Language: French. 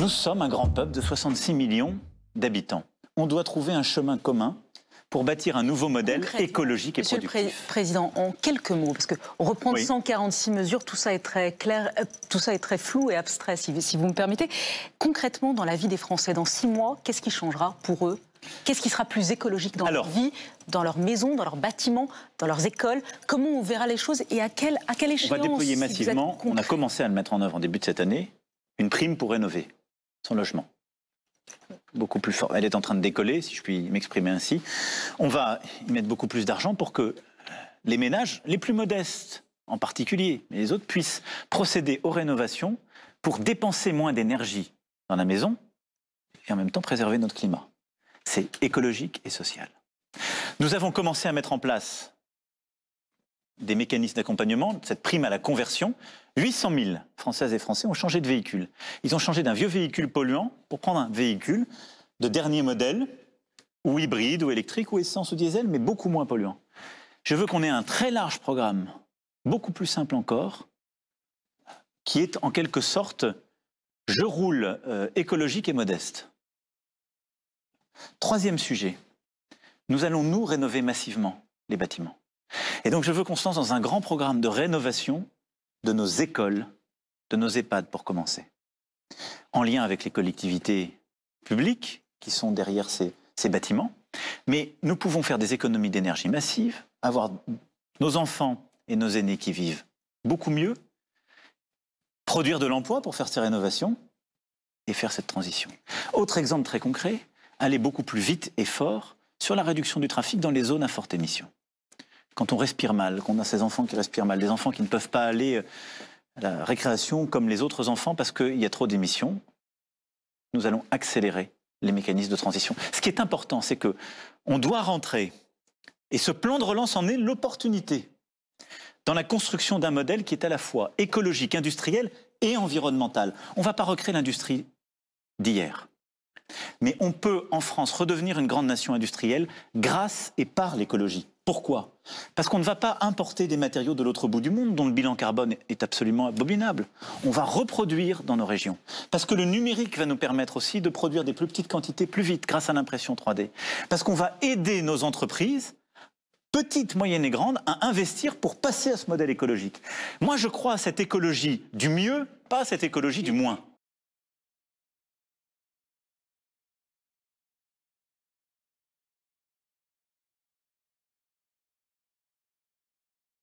Nous sommes un grand peuple de 66 millions d'habitants. On doit trouver un chemin commun pour bâtir un nouveau modèle écologique et productif. Monsieur le Président, en quelques mots, parce que reprendre 146 mesures, tout ça est très clair, euh, tout ça est très flou et abstrait, si, si vous me permettez. Concrètement, dans la vie des Français, dans six mois, qu'est-ce qui changera pour eux Qu'est-ce qui sera plus écologique dans leur vie, dans leur maison, dans leurs bâtiments, dans leurs écoles Comment on verra les choses et à quelle, à quelle échéance On va déployer massivement, on a commencé à le mettre en œuvre en début de cette année, une prime pour rénover son logement beaucoup plus Elle est en train de décoller, si je puis m'exprimer ainsi. On va y mettre beaucoup plus d'argent pour que les ménages, les plus modestes en particulier, mais les autres, puissent procéder aux rénovations pour dépenser moins d'énergie dans la maison et en même temps préserver notre climat. C'est écologique et social. Nous avons commencé à mettre en place des mécanismes d'accompagnement, cette prime à la conversion, 800 000 Françaises et Français ont changé de véhicule. Ils ont changé d'un vieux véhicule polluant pour prendre un véhicule de dernier modèle, ou hybride, ou électrique, ou essence ou diesel, mais beaucoup moins polluant. Je veux qu'on ait un très large programme, beaucoup plus simple encore, qui est en quelque sorte je roule euh, écologique et modeste. Troisième sujet, nous allons nous rénover massivement les bâtiments. Et donc je veux qu'on se lance dans un grand programme de rénovation de nos écoles, de nos EHPAD pour commencer, en lien avec les collectivités publiques qui sont derrière ces, bâtiments. Mais nous pouvons faire des économies d'énergie massives, avoir nos enfants et nos aînés qui vivent beaucoup mieux, produire de l'emploi pour faire ces rénovations et faire cette transition. Autre exemple très concret, aller beaucoup plus vite et fort sur la réduction du trafic dans les zones à forte émission quand on respire mal, qu'on a ces enfants qui respirent mal, des enfants qui ne peuvent pas aller euh, à la récréation comme les autres enfants parce qu'il y a trop d'émissions, nous allons accélérer les mécanismes de transition. Ce qui est important, c'est que on doit rentrer, et ce plan de relance en est l'opportunité, dans la construction d'un modèle qui est à la fois écologique, industriel et environnemental. On ne va pas recréer l'industrie d'hier. Mais on peut, en France, redevenir une grande nation industrielle grâce et par l'écologie. Pourquoi Parce qu'on ne va pas importer des matériaux de l'autre bout du monde dont le bilan carbone est absolument abominable. On va reproduire dans nos régions. Parce que le numérique va nous permettre aussi de produire des plus petites quantités plus vite grâce à l'impression 3D. Parce qu'on va aider nos entreprises petites, moyennes et grandes, à investir pour passer à ce modèle écologique. Moi, je crois à cette écologie du mieux, pas à cette écologie du moins.